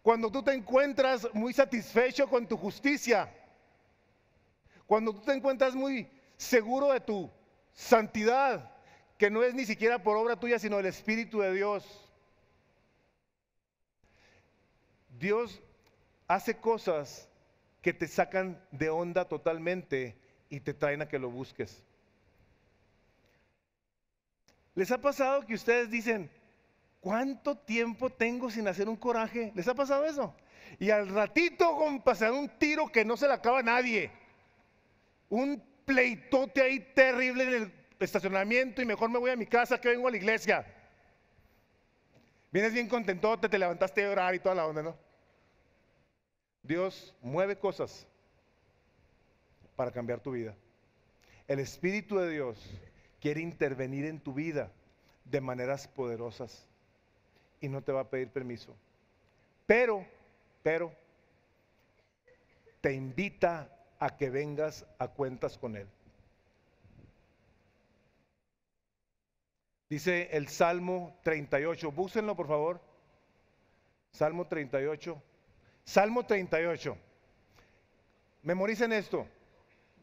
Cuando tú te encuentras muy satisfecho con tu justicia, cuando tú te encuentras muy seguro de tu santidad, que no es ni siquiera por obra tuya, sino el Espíritu de Dios, Dios hace cosas que te sacan de onda totalmente y te traen a que lo busques. ¿Les ha pasado que ustedes dicen, ¿cuánto tiempo tengo sin hacer un coraje? ¿Les ha pasado eso? Y al ratito con pasar un tiro que no se le acaba nadie. Un pleitote ahí terrible en el estacionamiento y mejor me voy a mi casa que vengo a la iglesia. Vienes bien contentote, te levantaste a orar y toda la onda, ¿no? Dios mueve cosas para cambiar tu vida. El Espíritu de Dios quiere intervenir en tu vida de maneras poderosas y no te va a pedir permiso. Pero, pero, te invita a que vengas a cuentas con Él. Dice el Salmo 38, búsenlo por favor. Salmo 38. Salmo 38. Memoricen esto.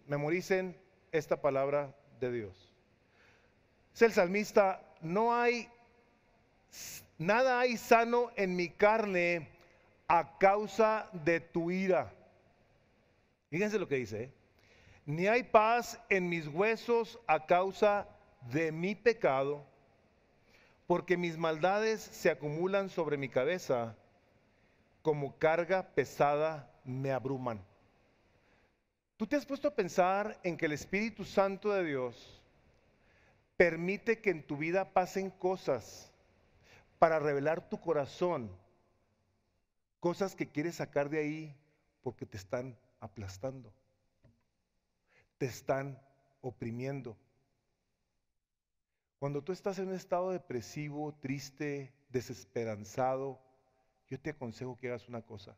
Memoricen esta palabra de Dios. Es el salmista, no hay, nada hay sano en mi carne a causa de tu ira. Fíjense lo que dice, ¿eh? ni hay paz en mis huesos a causa de mi pecado, porque mis maldades se acumulan sobre mi cabeza como carga pesada me abruman. ¿Tú te has puesto a pensar en que el Espíritu Santo de Dios permite que en tu vida pasen cosas para revelar tu corazón? Cosas que quieres sacar de ahí porque te están aplastando, te están oprimiendo. Cuando tú estás en un estado depresivo, triste, desesperanzado, yo te aconsejo que hagas una cosa.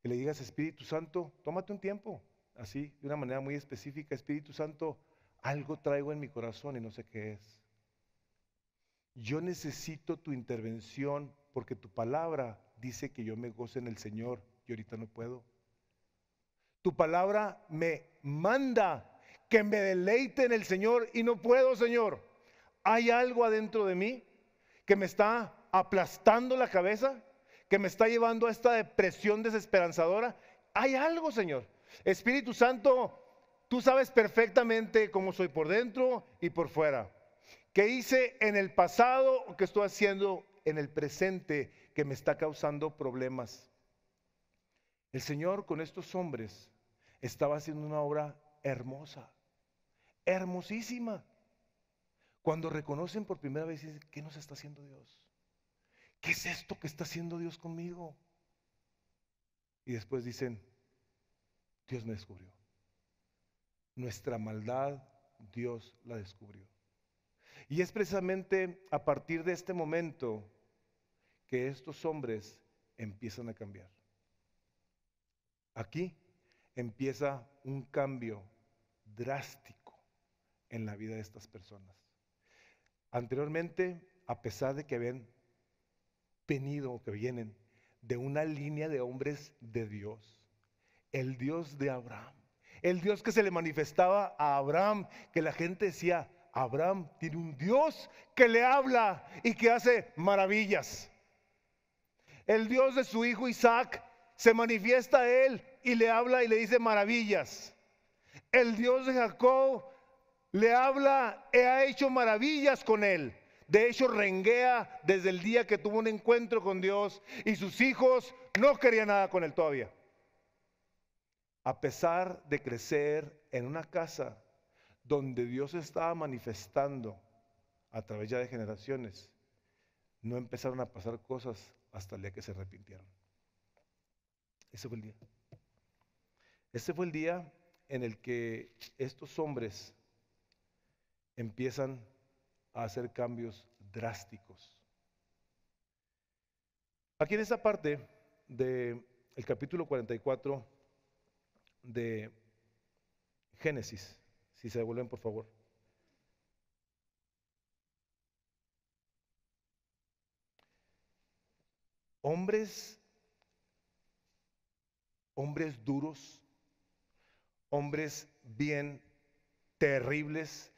Que le digas, Espíritu Santo, tómate un tiempo, así, de una manera muy específica, Espíritu Santo, algo traigo en mi corazón y no sé qué es. Yo necesito tu intervención porque tu palabra dice que yo me goce en el Señor y ahorita no puedo. Tu palabra me manda que me deleite en el Señor y no puedo, Señor. Hay algo adentro de mí que me está aplastando la cabeza que me está llevando a esta depresión desesperanzadora? Hay algo, Señor. Espíritu Santo, tú sabes perfectamente cómo soy por dentro y por fuera. ¿Qué hice en el pasado o qué estoy haciendo en el presente que me está causando problemas? El Señor con estos hombres estaba haciendo una obra hermosa, hermosísima. Cuando reconocen por primera vez, ¿qué nos está haciendo Dios? ¿qué es esto que está haciendo Dios conmigo? Y después dicen, Dios me descubrió. Nuestra maldad, Dios la descubrió. Y es precisamente a partir de este momento que estos hombres empiezan a cambiar. Aquí empieza un cambio drástico en la vida de estas personas. Anteriormente, a pesar de que habían venido, que vienen de una línea de hombres de Dios. El Dios de Abraham. El Dios que se le manifestaba a Abraham, que la gente decía, Abraham tiene un Dios que le habla y que hace maravillas. El Dios de su hijo Isaac se manifiesta a él y le habla y le dice maravillas. El Dios de Jacob le habla y ha hecho maravillas con él. De hecho, renguea desde el día que tuvo un encuentro con Dios y sus hijos no querían nada con él todavía. A pesar de crecer en una casa donde Dios estaba manifestando a través ya de generaciones, no empezaron a pasar cosas hasta el día que se arrepintieron. Ese fue el día. Ese fue el día en el que estos hombres empiezan a hacer cambios drásticos. Aquí en esta parte del capítulo 44 de Génesis, si se devuelven por favor. Hombres, hombres duros, hombres bien terribles.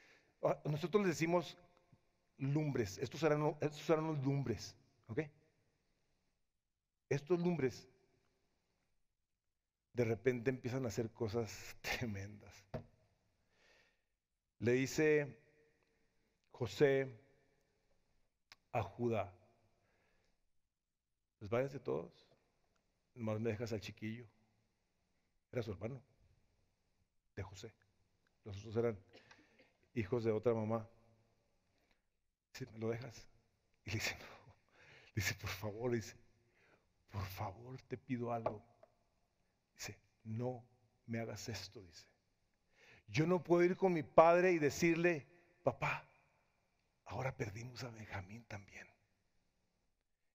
Ah, nosotros les decimos lumbres, estos eran, los lumbres, ¿ok? Estos lumbres de repente empiezan a hacer cosas tremendas. Le dice José a Judá, pues váyanse todos, más me dejas al chiquillo. Era su hermano, de José. Los otros eran hijos de otra mamá. ¿me lo dejas? Y le dice, no. Dice, por favor, dice, por favor te pido algo. Dice, no me hagas esto, dice. Yo no puedo ir con mi padre y decirle, papá, ahora perdimos a Benjamín también.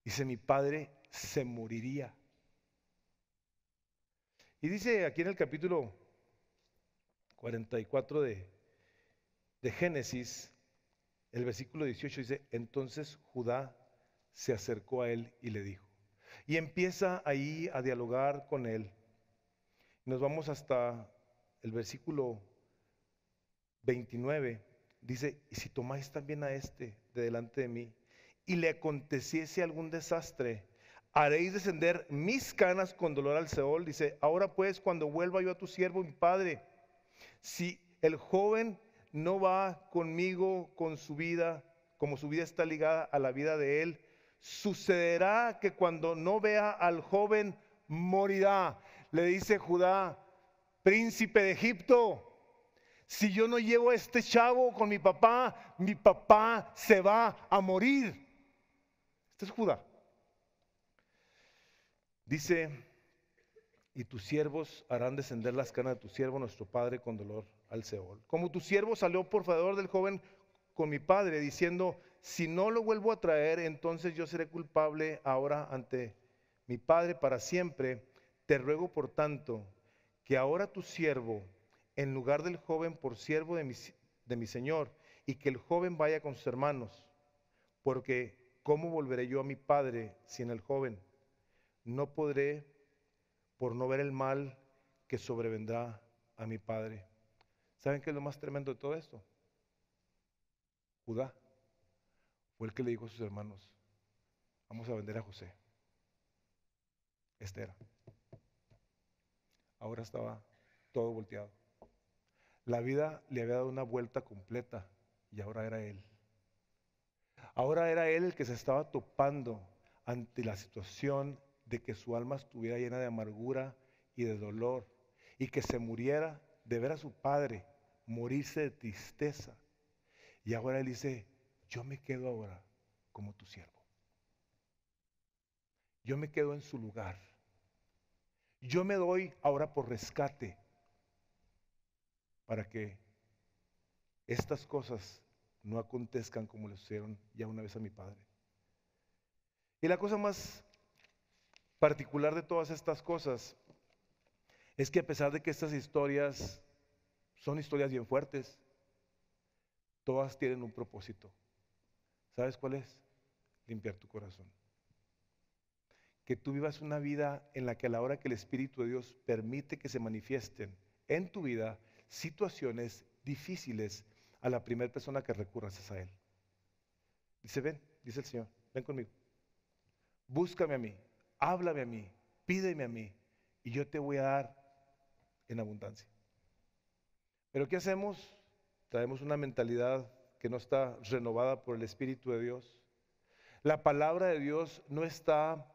Dice, mi padre se moriría. Y dice aquí en el capítulo 44 de, de Génesis, el versículo 18 dice, entonces Judá se acercó a él y le dijo. Y empieza ahí a dialogar con él. Nos vamos hasta el versículo 29. Dice, y si tomáis también a este de delante de mí y le aconteciese algún desastre, haréis descender mis canas con dolor al Seol. Dice, ahora pues cuando vuelva yo a tu siervo, mi padre, si el joven no va conmigo con su vida, como su vida está ligada a la vida de él, sucederá que cuando no vea al joven morirá. Le dice Judá, príncipe de Egipto, si yo no llevo a este chavo con mi papá, mi papá se va a morir. Este es Judá. Dice, y tus siervos harán descender las canas de tu siervo, nuestro padre, con dolor. Como tu siervo salió por favor del joven con mi padre, diciendo, si no lo vuelvo a traer, entonces yo seré culpable ahora ante mi padre para siempre. Te ruego, por tanto, que ahora tu siervo, en lugar del joven por siervo de de mi Señor, y que el joven vaya con sus hermanos, porque ¿cómo volveré yo a mi padre sin el joven? No podré por no ver el mal que sobrevendrá a mi padre. ¿Saben qué es lo más tremendo de todo esto? Judá fue el que le dijo a sus hermanos, vamos a vender a José. Este era. Ahora estaba todo volteado. La vida le había dado una vuelta completa y ahora era él. Ahora era él el que se estaba topando ante la situación de que su alma estuviera llena de amargura y de dolor y que se muriera de ver a su padre morirse de tristeza. Y ahora él dice, yo me quedo ahora como tu siervo. Yo me quedo en su lugar. Yo me doy ahora por rescate para que estas cosas no acontezcan como le sucedieron ya una vez a mi padre. Y la cosa más particular de todas estas cosas es que a pesar de que estas historias son historias bien fuertes. Todas tienen un propósito. ¿Sabes cuál es? Limpiar tu corazón. Que tú vivas una vida en la que a la hora que el Espíritu de Dios permite que se manifiesten en tu vida situaciones difíciles a la primera persona que recurras es a Él. Dice, ven, dice el Señor, ven conmigo. Búscame a mí, háblame a mí, pídeme a mí y yo te voy a dar en abundancia. Pero ¿qué hacemos? Traemos una mentalidad que no está renovada por el Espíritu de Dios. La palabra de Dios no está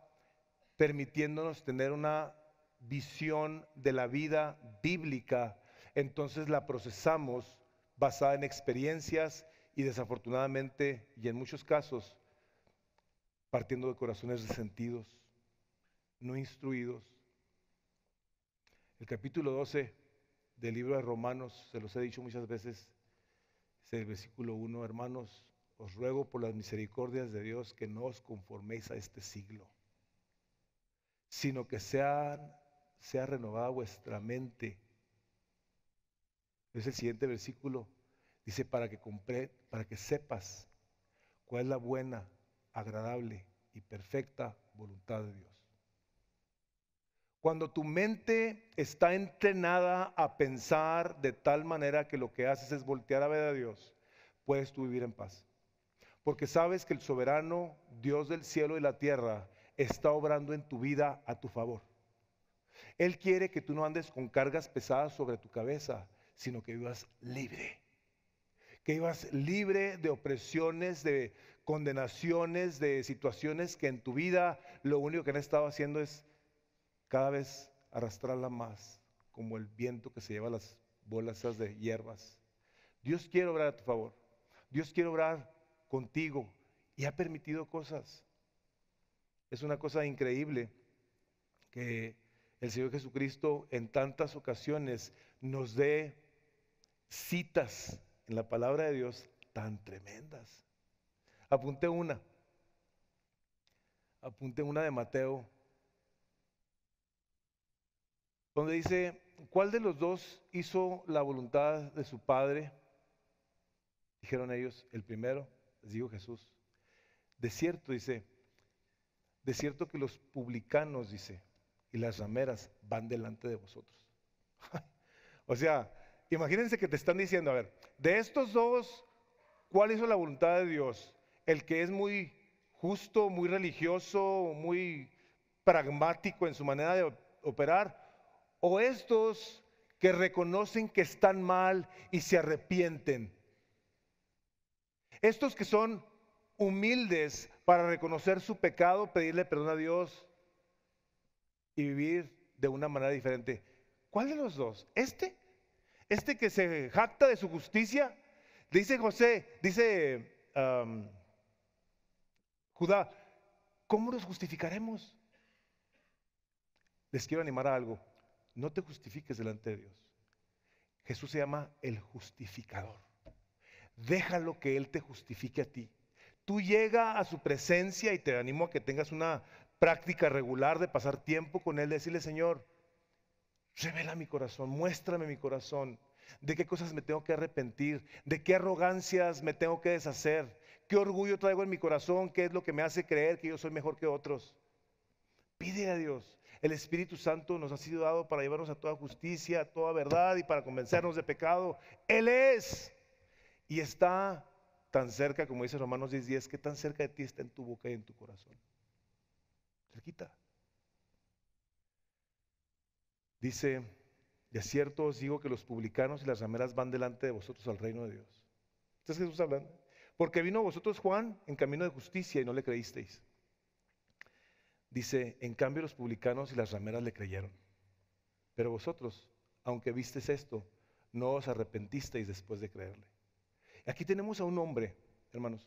permitiéndonos tener una visión de la vida bíblica. Entonces la procesamos basada en experiencias y desafortunadamente, y en muchos casos, partiendo de corazones resentidos, no instruidos. El capítulo 12 del libro de Romanos, se los he dicho muchas veces, es el versículo 1, hermanos, os ruego por las misericordias de Dios que no os conforméis a este siglo, sino que sea, sea renovada vuestra mente. Es el siguiente versículo, dice, para que, compre, para que sepas cuál es la buena, agradable y perfecta voluntad de Dios. Cuando tu mente está entrenada a pensar de tal manera que lo que haces es voltear a ver a Dios, puedes tú vivir en paz. Porque sabes que el soberano Dios del cielo y la tierra está obrando en tu vida a tu favor. Él quiere que tú no andes con cargas pesadas sobre tu cabeza, sino que vivas libre. Que vivas libre de opresiones, de condenaciones, de situaciones que en tu vida lo único que han estado haciendo es cada vez arrastrarla más, como el viento que se lleva las bolas de hierbas. Dios quiere obrar a tu favor. Dios quiere obrar contigo y ha permitido cosas. Es una cosa increíble que el Señor Jesucristo en tantas ocasiones nos dé citas en la palabra de Dios tan tremendas. Apunte una. apunte una de Mateo donde dice, ¿cuál de los dos hizo la voluntad de su padre? Dijeron ellos, el primero, les dijo Jesús. De cierto, dice, de cierto que los publicanos, dice, y las rameras van delante de vosotros. o sea, imagínense que te están diciendo, a ver, de estos dos, ¿cuál hizo la voluntad de Dios? El que es muy justo, muy religioso, muy pragmático en su manera de operar, o estos que reconocen que están mal y se arrepienten. Estos que son humildes para reconocer su pecado, pedirle perdón a Dios y vivir de una manera diferente. ¿Cuál de los dos? ¿Este? ¿Este que se jacta de su justicia? Dice José, dice Judá, ¿cómo nos justificaremos? Les quiero animar a algo. No te justifiques delante de Dios. Jesús se llama el justificador. Déjalo que Él te justifique a ti. Tú llega a su presencia y te animo a que tengas una práctica regular de pasar tiempo con Él, de decirle, Señor, revela mi corazón, muéstrame mi corazón, de qué cosas me tengo que arrepentir, de qué arrogancias me tengo que deshacer, qué orgullo traigo en mi corazón, qué es lo que me hace creer que yo soy mejor que otros. pide a Dios el Espíritu Santo nos ha sido dado para llevarnos a toda justicia, a toda verdad y para convencernos de pecado. Él es y está tan cerca, como dice Romanos 10:10, 10, que tan cerca de ti está en tu boca y en tu corazón. Cerquita. Dice, de cierto os digo que los publicanos y las rameras van delante de vosotros al reino de Dios. Entonces Jesús hablando. Porque vino a vosotros Juan en camino de justicia y no le creísteis. Dice, en cambio los publicanos y las rameras le creyeron. Pero vosotros, aunque visteis esto, no os arrepentisteis después de creerle. Aquí tenemos a un hombre, hermanos,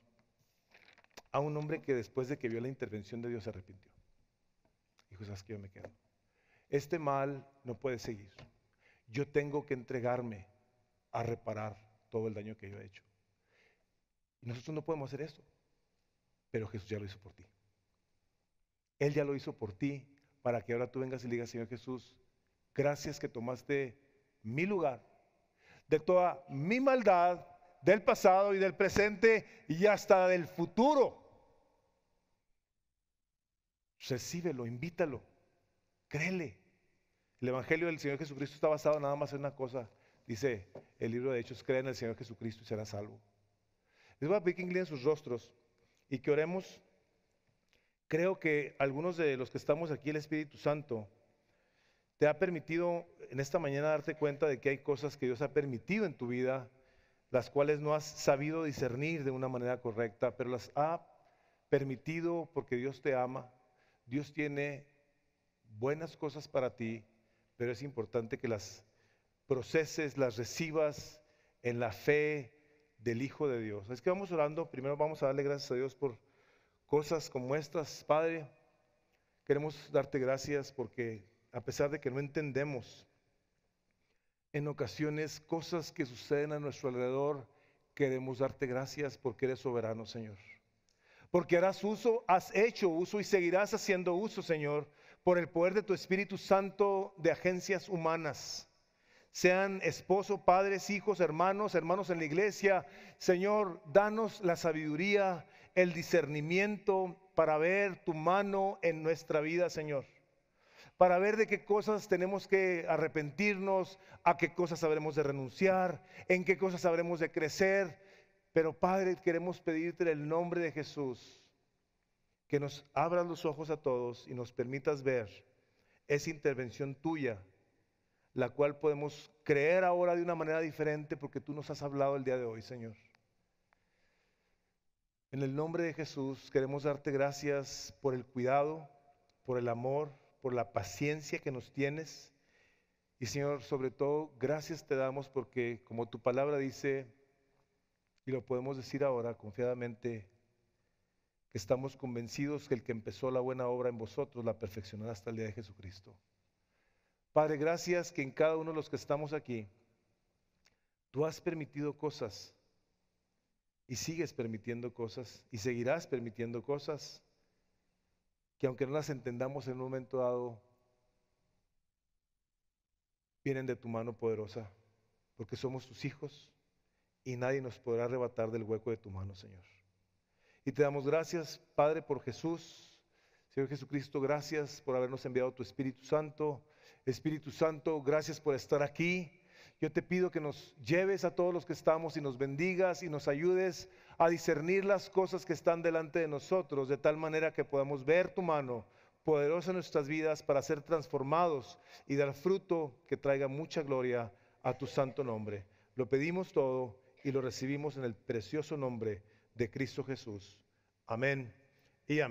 a un hombre que después de que vio la intervención de Dios se arrepintió. Dijo, ¿sabes que Yo me quedo. Este mal no puede seguir. Yo tengo que entregarme a reparar todo el daño que yo he hecho. Y nosotros no podemos hacer eso, pero Jesús ya lo hizo por ti. Él ya lo hizo por ti, para que ahora tú vengas y digas, Señor Jesús, gracias que tomaste mi lugar, de toda mi maldad, del pasado y del presente y hasta del futuro. Recíbelo, invítalo, créele. El Evangelio del Señor Jesucristo está basado nada más en una cosa. Dice el libro de Hechos, cree en el Señor Jesucristo y será salvo. Les voy a pedir que sus rostros y que oremos creo que algunos de los que estamos aquí, el Espíritu Santo, te ha permitido en esta mañana darte cuenta de que hay cosas que Dios ha permitido en tu vida, las cuales no has sabido discernir de una manera correcta, pero las ha permitido porque Dios te ama, Dios tiene buenas cosas para ti, pero es importante que las proceses, las recibas en la fe del Hijo de Dios. Es que vamos orando, primero vamos a darle gracias a Dios por cosas como estas, Padre, queremos darte gracias porque a pesar de que no entendemos en ocasiones cosas que suceden a nuestro alrededor, queremos darte gracias porque eres soberano, Señor. Porque harás uso, has hecho uso y seguirás haciendo uso, Señor, por el poder de tu Espíritu Santo de agencias humanas sean esposo, padres, hijos, hermanos, hermanos en la iglesia. Señor, danos la sabiduría, el discernimiento para ver tu mano en nuestra vida, Señor. Para ver de qué cosas tenemos que arrepentirnos, a qué cosas habremos de renunciar, en qué cosas habremos de crecer. Pero Padre, queremos pedirte en el nombre de Jesús que nos abras los ojos a todos y nos permitas ver esa intervención tuya la cual podemos creer ahora de una manera diferente porque tú nos has hablado el día de hoy, Señor. En el nombre de Jesús queremos darte gracias por el cuidado, por el amor, por la paciencia que nos tienes. Y Señor, sobre todo, gracias te damos porque como tu palabra dice, y lo podemos decir ahora confiadamente, que estamos convencidos que el que empezó la buena obra en vosotros la perfeccionará hasta el día de Jesucristo. Padre, gracias que en cada uno de los que estamos aquí, tú has permitido cosas y sigues permitiendo cosas y seguirás permitiendo cosas que aunque no las entendamos en un momento dado, vienen de tu mano poderosa, porque somos tus hijos y nadie nos podrá arrebatar del hueco de tu mano, Señor. Y te damos gracias, Padre, por Jesús. Señor Jesucristo, gracias por habernos enviado tu Espíritu Santo Espíritu Santo, gracias por estar aquí. Yo te pido que nos lleves a todos los que estamos y nos bendigas y nos ayudes a discernir las cosas que están delante de nosotros, de tal manera que podamos ver tu mano poderosa en nuestras vidas para ser transformados y dar fruto que traiga mucha gloria a tu santo nombre. Lo pedimos todo y lo recibimos en el precioso nombre de Cristo Jesús. Amén y amén.